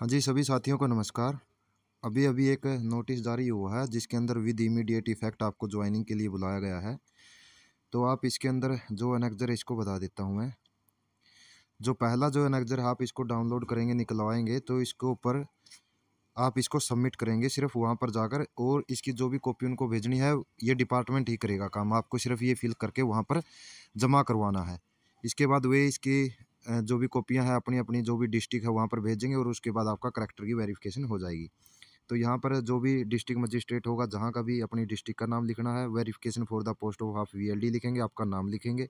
हाँ जी सभी साथियों को नमस्कार अभी अभी एक नोटिस जारी हुआ है जिसके अंदर विद इमीडिएट इफेक्ट आपको ज्वाइनिंग के लिए बुलाया गया है तो आप इसके अंदर जो अनेक्जर इसको बता देता हूँ मैं जो पहला जो अनेक्जर आप इसको डाउनलोड करेंगे निकलवाएंगे तो इसके ऊपर आप इसको सबमिट करेंगे सिर्फ वहाँ पर जाकर और इसकी जो भी कॉपी उनको भेजनी है ये डिपार्टमेंट ही करेगा काम आपको सिर्फ ये फिल करके वहाँ पर जमा करवाना है इसके बाद वे इसकी जो भी कॉपियाँ हैं अपनी अपनी जो भी डिस्ट्रिक्ट है वहाँ पर भेजेंगे और उसके बाद आपका करेक्टर की वेरीफ़िकेशन हो जाएगी तो यहाँ पर जो भी डिस्ट्रिक्ट मजिस्ट्रेट होगा जहाँ का भी अपनी डिस्ट्रिक्ट का नाम लिखना है verification for the post of half we लिखेंगे आपका नाम लिखेंगे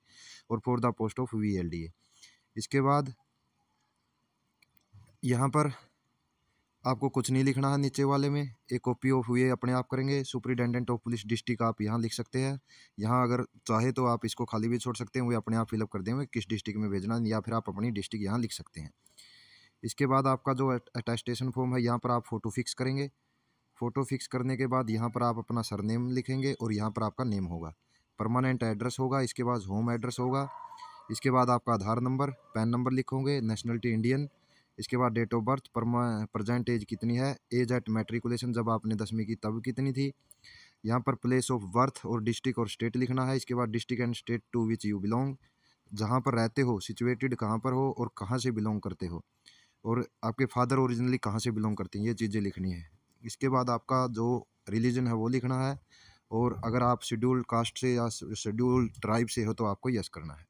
और for the post of we इसके बाद यहाँ पर आपको कुछ नहीं लिखना है नीचे वाले में एक कॉपी ऑफ हुए अपने आप करेंगे सुपरिटेंडेंट ऑफ पुलिस डिस्ट्रिक्ट आप यहाँ लिख सकते हैं यहाँ अगर चाहे तो आप इसको खाली भी छोड़ सकते हैं वे अपने आप फिलअप कर देंगे किस डिस्ट्रिक्ट में भेजना या फिर आप अपनी डिस्ट्रिक्ट यहाँ लिख सकते हैं इसके बाद आपका जो अटेस्टेशन फॉर्म है यहाँ पर आप फ़ोटो फिक्स करेंगे फ़ोटो फिक्स करने के बाद यहाँ पर आप अपना सरनेम लिखेंगे और यहाँ पर आपका नेम होगा परमानेंट एड्रेस होगा इसके बाद होम एड्रेस होगा इसके बाद आपका आधार नंबर पैन नंबर लिखोगे नेशनलिटी इंडियन इसके बाद date of birth present age कितनी है एज एट मेट्रिकुलेशन जब आपने दसवीं की तब कितनी थी यहाँ पर प्लेस ऑफ बर्थ और डिस्ट्रिक्ट और स्टेट लिखना है इसके बाद district and state to which you belong जहाँ पर रहते हो सिचुएटेड कहाँ पर हो और कहाँ से बिलोंग करते हो और आपके फादर ओरिजिनली कहाँ से बिलोंग करते हैं ये चीज़ें लिखनी है इसके बाद आपका जो रिलीजन है वो लिखना है और अगर आप शेड्यूल्ड कास्ट से या शेड्यूल्ड ट्राइब से हो तो आपको यस करना है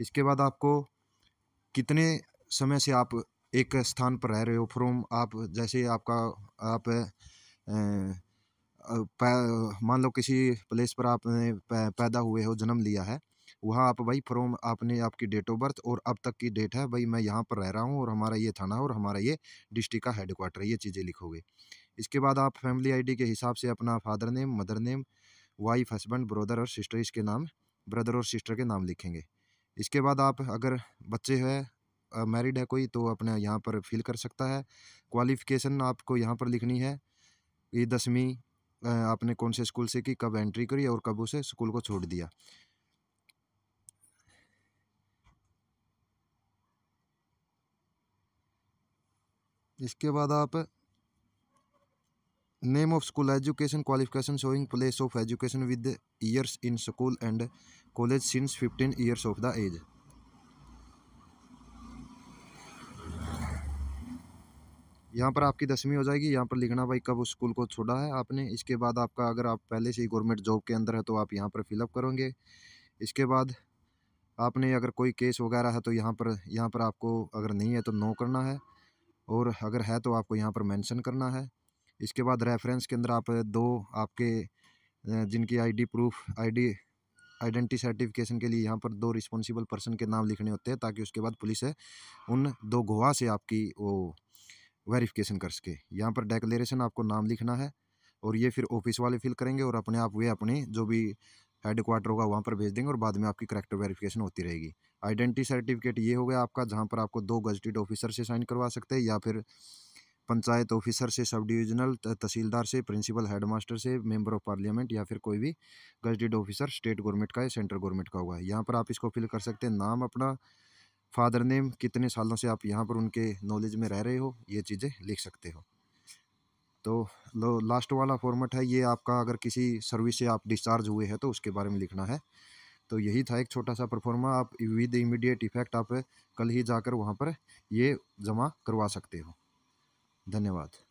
इसके बाद आपको कितने समय से आप एक स्थान पर रह रहे हो फ्रोम आप जैसे आपका आप मान लो किसी प्लेस पर आपने पैदा हुए हो जन्म लिया है वहाँ आप भाई फ्रॉम आपने आपकी डेट ऑफ बर्थ और अब तक की डेट है भाई मैं यहाँ पर रह रहा हूँ और हमारा ये थाना और हमारा ये डिस्ट्रिक्ट का हेड क्वार्टर ये चीज़ें लिखोगे इसके बाद आप फैमिली आईडी के हिसाब से अपना father name mother name wife husband brother और सिस्टर इसके नाम ब्रदर और सिस्टर के नाम लिखेंगे इसके बाद आप अगर बच्चे हैं मैरिड है कोई तो अपने यहाँ पर फिल कर सकता है क्वालिफ़िकेशन आपको यहाँ पर लिखनी है ये दसवीं आपने कौन से स्कूल से की कब एंट्री करी और कब उसे स्कूल को छोड़ दिया इसके बाद आप name of school education qualification showing place of education with years in school and college since fifteen years of the age यहाँ पर आपकी दसवीं हो जाएगी यहाँ पर लिखना भाई कब उस स्कूल को छोड़ा है आपने इसके बाद आपका अगर आप पहले से ही गवर्नमेंट जॉब के अंदर है तो आप यहाँ पर फिलअप करोगे इसके बाद आपने अगर कोई केस वगैरह है तो यहाँ पर यहाँ पर आपको अगर नहीं है तो नो करना है और अगर है तो आपको यहाँ पर मैंशन करना है इसके बाद रेफरेंस के अंदर आप दो आपके जिनकी ID proof ID identity certification के लिए यहाँ पर दो रिस्पॉन्सिबल पर्सन के नाम लिखने होते हैं ताकि उसके बाद पुलिस है उन दो गवाह से आपकी वो वेरिफिकेशन कर सके यहाँ पर डेक्लेरेशन आपको नाम लिखना है और ये फिर ऑफिस वाले फिल करेंगे और अपने आप वे अपने जो भी हेड क्वार्टर होगा वहाँ पर भेज देंगे और बाद में आपकी करेक्टर वेरिफिकेशन होती रहेगी आइडेंटिटी सर्टिफिकेट ये हो गया आपका जहाँ पर आपको दो गजटेड ऑफिसर से साइन करवा सकते हैं या फिर पंचायत ऑफिसर से सब डिविजनल तहसीलदार से प्रिंसिपल हेडमास्टर से मेंबर ऑफ पार्लियामेंट या फिर कोई भी गजटेड ऑफिसर स्टेट गवर्नमेंट का या सेंट्रल गवर्नमेंट का होगा यहाँ पर आप इसको फिल कर सकते हैं नाम अपना फादर नेम कितने सालों से आप यहाँ पर उनके नॉलेज में रह रहे हो ये चीज़ें लिख सकते हो तो लो लास्ट वाला फॉर्मेट है ये आपका अगर किसी सर्विस से आप डिस्चार्ज हुए हैं तो उसके बारे में लिखना है तो यही था एक छोटा सा परफॉर्मा आप विद इमीडिएट इफेक्ट आप कल ही जाकर वहाँ पर ये जमा करवा सकते हो धन्यवाद